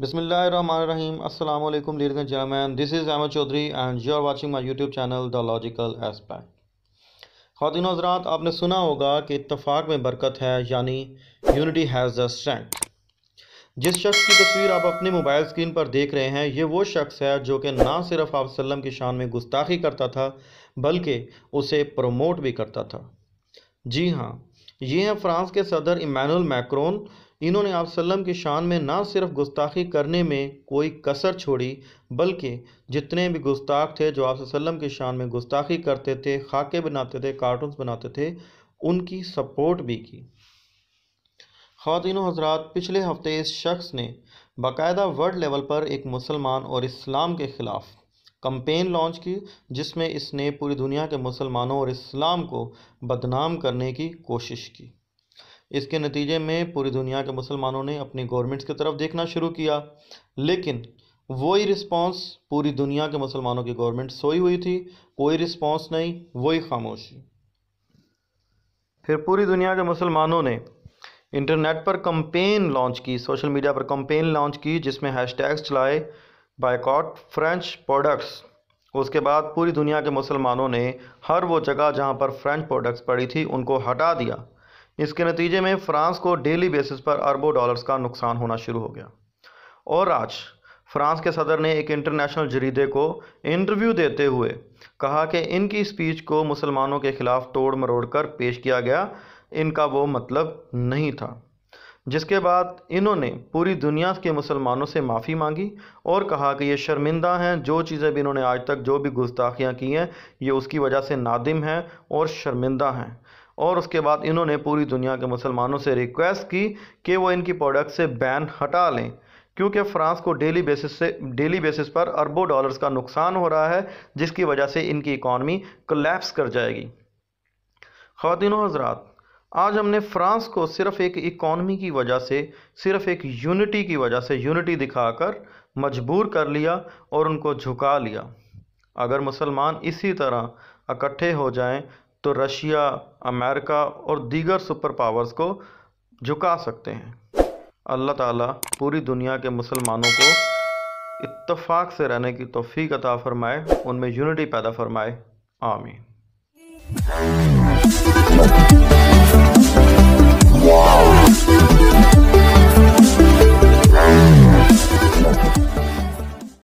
बिसमीम अल्लाम लीर जयमैन this is Ahmad Chaudhry and you are watching my YouTube channel the logical aspect खातिन हजरात आपने सुना होगा कि इतफाक़ में बरकत है यानी यूनिटी हैज़ द स्ट्रेंथ जिस शख्स की तस्वीर आप अपने मोबाइल स्क्रीन पर देख रहे हैं ये वो शख्स है जो कि ना सिर्फ आप वसलम की शान में गुस्ताखी करता था बल्कि उसे प्रमोट भी करता था जी हाँ ये हैं फ्रांस के सदर इमानुल मैक्रोन इन्होंने आप सल्लम की शान में ना सिर्फ गुस्ताखी करने में कोई कसर छोड़ी बल्कि जितने भी गुस्ताख थे जो आप सल्लम की शान में गुस्ताखी करते थे खाके बनाते थे कार्टून बनाते थे उनकी सपोर्ट भी की खातिनों हजरात पिछले हफ्ते इस शख्स ने बाकायदा वर्ल्ड लेवल पर एक मुसलमान और इस्लाम के ख़िलाफ़ कंपेन लॉन्च की जिसमें इसने पूरी दुनिया के मुसलमानों और इस्लाम को बदनाम करने की कोशिश की इसके नतीजे में पूरी दुनिया के मुसलमानों ने अपनी गवर्नमेंट्स की तरफ देखना शुरू किया लेकिन वही रिस्पांस पूरी दुनिया के मुसलमानों की गवर्नमेंट सोई हुई थी कोई रिस्पांस नहीं वही खामोशी फिर पूरी दुनिया के मुसलमानों ने इंटरनेट पर कंपेन लॉन्च की सोशल मीडिया पर कंपेन लॉन्च की जिसमें हैशटैग्स चलाए बाइकॉट फ्रेंच प्रोडक्ट्स उसके बाद पूरी दुनिया के मुसलमानों ने हर वो जगह जहां पर फ्रेंच प्रोडक्ट्स पड़ी थी उनको हटा दिया इसके नतीजे में फ्रांस को डेली बेसिस पर अरबों डॉलर्स का नुकसान होना शुरू हो गया और आज फ्रांस के सदर ने एक इंटरनेशनल जरीदे को इंटरव्यू देते हुए कहा कि इनकी स्पीच को मुसलमानों के ख़िलाफ़ तोड़ मरोड़ कर पेश किया गया इनका वो मतलब नहीं था जिसके बाद इन्होंने पूरी दुनिया के मुसलमानों से माफ़ी मांगी और कहा कि ये शर्मिंदा हैं जो चीज़ें भी इन्होंने आज तक जो भी गुस्ताखियाँ की हैं ये उसकी वजह से नादिम हैं और शर्मिंदा हैं और उसके बाद इन्होंने पूरी दुनिया के मुसलमानों से रिक्वेस्ट की कि वो इनकी प्रोडक्ट से बैन हटा लें क्योंकि फ्रांस को डेली बेसिस से डेली बेसिस पर अरबों डॉलर्स का नुकसान हो रहा है जिसकी वजह से इनकी इकॉनमी कोलेप्स कर जाएगी खातिनों हजरात आज हमने फ्रांस को सिर्फ एक इकॉनमी की वजह से सिर्फ एक यूनिटी की वजह से यूनिटी दिखाकर मजबूर कर लिया और उनको झुका लिया अगर मुसलमान इसी तरह इकट्ठे हो जाएं तो रशिया अमेरिका और दीगर सुपर पावर्स को झुका सकते हैं अल्लाह ताला पूरी दुनिया के मुसलमानों को इत्तफाक से रहने की तोफ़ी अता फ़रमाए उनमें यूनिटी पैदा फरमाए आमीन